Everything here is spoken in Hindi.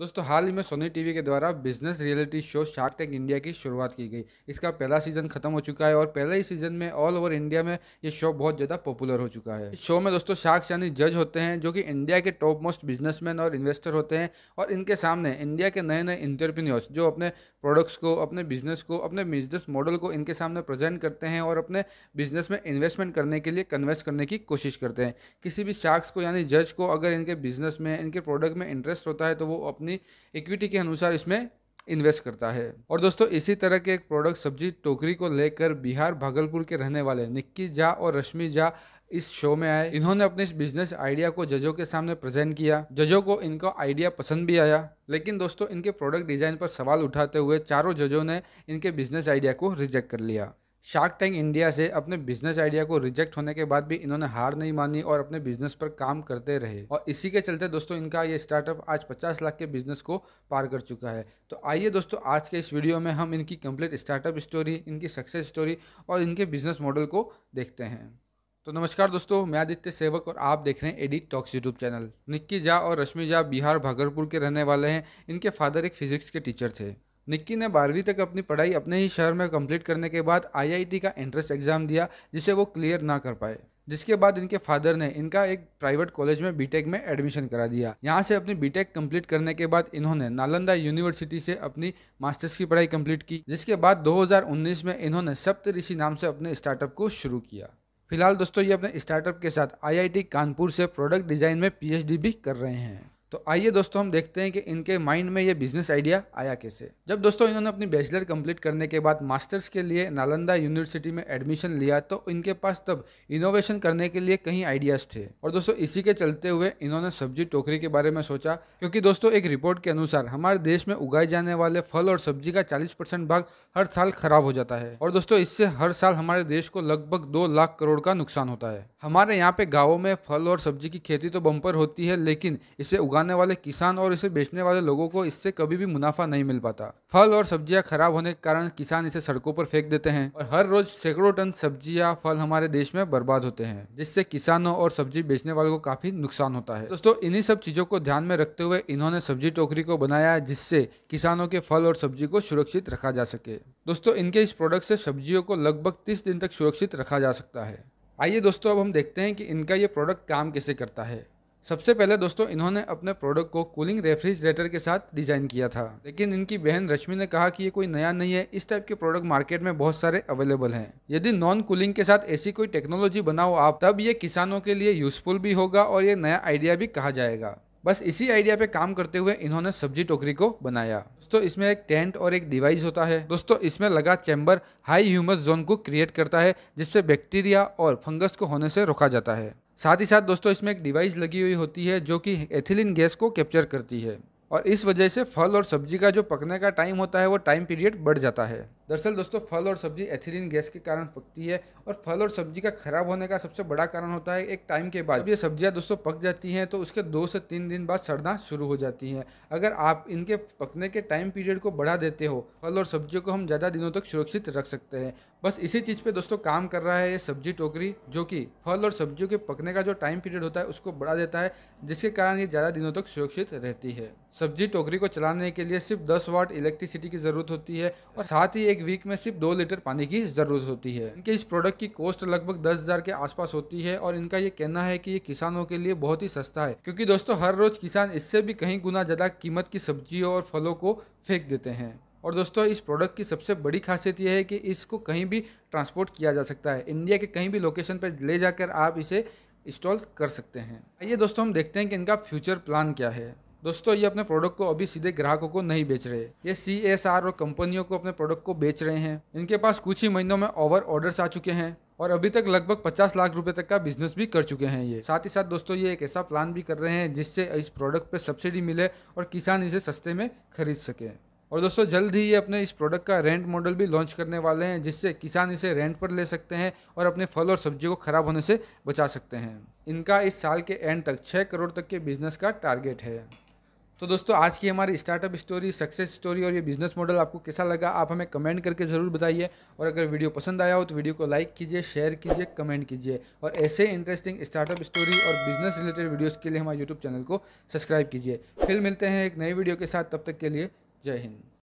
दोस्तों हाल ही में सोनी टीवी के द्वारा business reality show Shark Tank India की शुरुआत की गई इसका पहला सीजन खत्म हो चुका है और पहले ही सीजन में ऑल ओवर इंडिया में ये शो बहुत ज़्यादा पॉपुलर हो चुका है शो में दोस्तों शार्क यानी जज होते हैं जो कि इंडिया के टॉप मोस्ट बिजनेसमैन और इन्वेस्टर होते हैं और इनके सामने इंडिया के नए नए इंटरप्रीन्योर्स जो अपने प्रोडक्ट्स को अपने बिजनेस को अपने बिजनेस मॉडल को इनके सामने प्रेजेंट करते हैं और अपने बिजनेस में इन्वेस्टमेंट करने के लिए कन्वेस्ट करने की कोशिश करते हैं किसी भी शार्क्स को यानी जज को अगर इनके बिजनेस में इनके प्रोडक्ट में इंटरेस्ट होता है तो वो अपनी इक्विटी के अनुसार इसमें इन्वेस्ट करता है और दोस्तों इसी तरह के एक प्रोडक्ट सब्जी टोकरी को लेकर बिहार भागलपुर के रहने वाले निक्की झा और रश्मि झा इस शो में आए इन्होंने अपने इस बिजनेस आइडिया को जजों के सामने प्रेजेंट किया जजों को इनका आइडिया पसंद भी आया लेकिन दोस्तों इनके प्रोडक्ट डिजाइन पर सवाल उठाते हुए चारों जजों ने इनके बिजनेस आइडिया को रिजेक्ट कर लिया शार्क टैंक इंडिया से अपने बिजनेस आइडिया को रिजेक्ट होने के बाद भी इन्होंने हार नहीं मानी और अपने बिजनेस पर काम करते रहे और इसी के चलते दोस्तों इनका ये स्टार्टअप आज 50 लाख के बिजनेस को पार कर चुका है तो आइए दोस्तों आज के इस वीडियो में हम इनकी कंप्लीट स्टार्टअप स्टोरी इनकी सक्सेस स्टोरी और इनके बिजनेस मॉडल को देखते हैं तो नमस्कार दोस्तों मैं आदित्य सेवक और आप देख रहे हैं edit talks YouTube channel Nikki Jha और रश्मि झा बिहार भागलपुर के रहने वाले हैं इनके फादर एक फिजिक्स के टीचर थे निक्की ने बारहवीं तक अपनी पढ़ाई अपने ही शहर में कंप्लीट करने के बाद आईआईटी का एंट्रेंस एग्ज़ाम दिया जिसे वो क्लियर ना कर पाए जिसके बाद इनके फादर ने इनका एक प्राइवेट कॉलेज में बीटेक में एडमिशन करा दिया यहाँ से अपनी बीटेक कंप्लीट करने के बाद इन्होंने नालंदा यूनिवर्सिटी से अपनी मास्टर्स की पढ़ाई कंप्लीट की जिसके बाद 2019 में इन्होंने ऋषि नाम से अपने स्टार्टअप को शुरू किया फिलहाल दोस्तों ये अपने स्टार्टअप के साथ आई कानपुर से प्रोडक्ट डिज़ाइन में पी भी कर रहे हैं तो आइए दोस्तों हम देखते हैं कि इनके माइंड में ये बिजनेस आइडिया आया कैसे जब दोस्तों इन्होंने अपनी बैचलर कंप्लीट करने के बाद मास्टर्स के लिए नालंदा यूनिवर्सिटी में एडमिशन लिया तो इनके पास तब इनोवेशन करने के लिए कई आइडियाज थे और दोस्तों इसी के चलते हुए इन्होंने सब्जी टोकरी के बारे में सोचा क्योंकि दोस्तों एक रिपोर्ट के अनुसार हमारे देश में उगाए जाने वाले फल और सब्जी का चालीस भाग हर साल खराब हो जाता है और दोस्तों इससे हर साल हमारे देश को लगभग दो लाख करोड़ का नुकसान होता है हमारे यहाँ पे गाँव में फल और सब्जी की खेती तो बम्पर होती है लेकिन इसे उगा उगाने वाले किसान और इसे बेचने वाले लोगों को इससे कभी भी मुनाफा नहीं मिल पाता फल और सब्जियां खराब होने के कारण किसान इसे सड़कों पर फेंक देते हैं और हर रोज सैकड़ों टन सब्जियां फल हमारे देश में बर्बाद होते हैं जिससे किसानों और सब्जी बेचने वालों को काफी नुकसान होता है दोस्तों इन्हीं सब चीजों को ध्यान में रखते हुए इन्होंने सब्जी टोकरी को बनाया जिससे किसानों के फल और सब्जी को सुरक्षित रखा जा सके दोस्तों इनके इस प्रोडक्ट से सब्जियों को लगभग तीस दिन तक सुरक्षित रखा जा सकता है आइए दोस्तों अब हम देखते हैं कि इनका ये प्रोडक्ट काम कैसे करता है सबसे पहले दोस्तों इन्होंने अपने प्रोडक्ट को कूलिंग रेफ्रिजरेटर के साथ डिजाइन किया था लेकिन इनकी बहन रश्मि ने कहा कि ये कोई नया नहीं है इस टाइप के प्रोडक्ट मार्केट में बहुत सारे अवेलेबल हैं यदि नॉन कूलिंग के साथ ऐसी कोई टेक्नोलॉजी बनाओ आप तब ये किसानों के लिए यूजफुल भी होगा और ये नया आइडिया भी कहा जाएगा बस इसी आइडिया पे काम करते हुए इन्होंने सब्जी टोकरी को बनाया दोस्तों इसमें एक टेंट और एक डिवाइस होता है दोस्तों इसमें लगा चैम्बर हाई ह्यूमस जोन को क्रिएट करता है जिससे बैक्टीरिया और फंगस को होने से रोका जाता है साथ ही साथ दोस्तों इसमें एक डिवाइस लगी हुई होती है जो कि एथिलीन गैस को कैप्चर करती है और इस वजह से फल और सब्जी का जो पकने का टाइम होता है वो टाइम पीरियड बढ़ जाता है दरअसल दोस्तों फल और सब्जी एथिलीन गैस के कारण पकती है और फल और सब्जी का खराब होने का सबसे बड़ा कारण होता है एक टाइम के बाद ये सब्जियाँ दोस्तों पक जाती हैं तो उसके दो से तीन दिन बाद सड़ना शुरू हो जाती हैं अगर आप इनके पकने के टाइम पीरियड को बढ़ा देते हो फल और सब्जियों को हम ज़्यादा दिनों तक सुरक्षित रख सकते हैं बस इसी चीज़ पे दोस्तों काम कर रहा है ये सब्जी टोकरी जो कि फल और सब्जियों के पकने का जो टाइम पीरियड होता है उसको बढ़ा देता है जिसके कारण ये ज़्यादा दिनों तक सुरक्षित रहती है सब्जी टोकरी को चलाने के लिए सिर्फ दस वाट इलेक्ट्रिसिटी की ज़रूरत होती है और साथ ही एक वीक में सिर्फ दो लीटर पानी की ज़रूरत होती है इनके इस प्रोडक्ट की कॉस्ट लगभग दस हज़ार के आसपास होती है और इनका ये कहना है कि ये किसानों के लिए बहुत ही सस्ता है क्योंकि दोस्तों हर रोज किसान इससे भी कहीं गुना ज़्यादा कीमत की सब्जियों और फलों को फेंक देते हैं और दोस्तों इस प्रोडक्ट की सबसे बड़ी खासियत यह है कि इसको कहीं भी ट्रांसपोर्ट किया जा सकता है इंडिया के कहीं भी लोकेशन पर ले जाकर आप इसे इंस्टॉल कर सकते हैं आइए दोस्तों हम देखते हैं कि इनका फ्यूचर प्लान क्या है दोस्तों ये अपने प्रोडक्ट को अभी सीधे ग्राहकों को नहीं बेच रहे ये सी एस आर और कंपनियों को अपने प्रोडक्ट को बेच रहे हैं इनके पास कुछ ही महीनों में ओवर ऑर्डर्स आ चुके हैं और अभी तक लगभग 50 लाख रुपए तक का बिजनेस भी कर चुके हैं ये साथ ही साथ दोस्तों ये एक ऐसा प्लान भी कर रहे हैं जिससे इस प्रोडक्ट पे सब्सिडी मिले और किसान इसे सस्ते में खरीद सके और दोस्तों जल्द ही ये अपने इस प्रोडक्ट का रेंट मॉडल भी लॉन्च करने वाले हैं जिससे किसान इसे रेंट पर ले सकते हैं और अपने फल और सब्जी को खराब होने से बचा सकते हैं इनका इस साल के एंड तक छः करोड़ तक के बिजनेस का टारगेट है तो दोस्तों आज की हमारी स्टार्टअप स्टोरी सक्सेस स्टोरी और ये बिजनेस मॉडल आपको कैसा लगा आप हमें कमेंट करके ज़रूर बताइए और अगर वीडियो पसंद आया हो तो वीडियो को लाइक कीजिए शेयर कीजिए कमेंट कीजिए और ऐसे इंटरेस्टिंग स्टार्टअप स्टोरी और बिजनेस रिलेटेड वीडियोज़ के लिए हमारे यूट्यूब चैनल को सब्सक्राइब कीजिए फिर मिलते हैं एक नई वीडियो के साथ तब तक के लिए जय हिंद